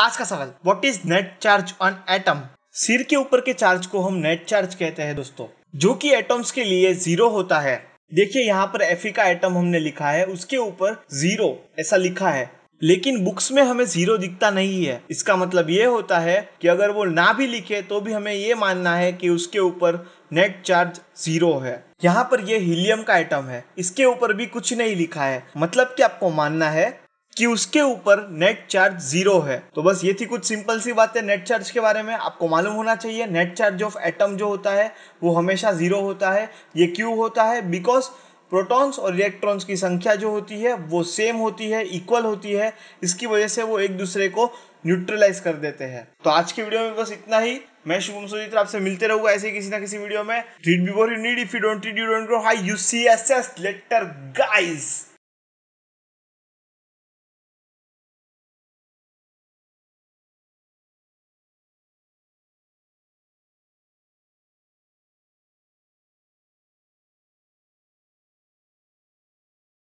आज का सवाल what is net charge on atom सिर के ऊपर के चार्ज को हम नेट चार्ज कहते हैं दोस्तों जो कि एटम्स के लिए जीरो होता है देखिए यहाँ पर एफ का एटम हमने लिखा है उसके ऊपर जीरो ऐसा लिखा है लेकिन बुक्स में हमें जीरो दिखता नहीं है इसका मतलब ये होता है कि अगर वो ना भी लिखे तो भी हमें ये मानना है कि उसके ऊपर नेट चार्ज जीरो है यहाँ पर ये हीलियम का आइटम है इसके ऊपर भी कुछ नहीं लिखा है मतलब कि आपको मानना है कि उसके ऊपर नेट चार्ज जीरो है तो बस ये थी कुछ सिंपल सी बातें नेट चार्ज के बारे में आपको मालूम होना चाहिए नेट चार्ज ऑफ एटम जो होता है वो हमेशा जीरो होता है ये क्यों होता है बिकॉज प्रोटॉन्स और इलेक्ट्रॉन्स की संख्या जो होती है वो सेम होती है इक्वल होती है इसकी वजह से वो एक दूसरे को न्यूट्रलाइज कर देते हैं तो आज की वीडियो में बस इतना ही मैं शुभम सुजीत आपसे मिलते रहूंगा ऐसे किसी ना किसी वीडियो में read before you need if you don't read you don't grow high you see S S letter guys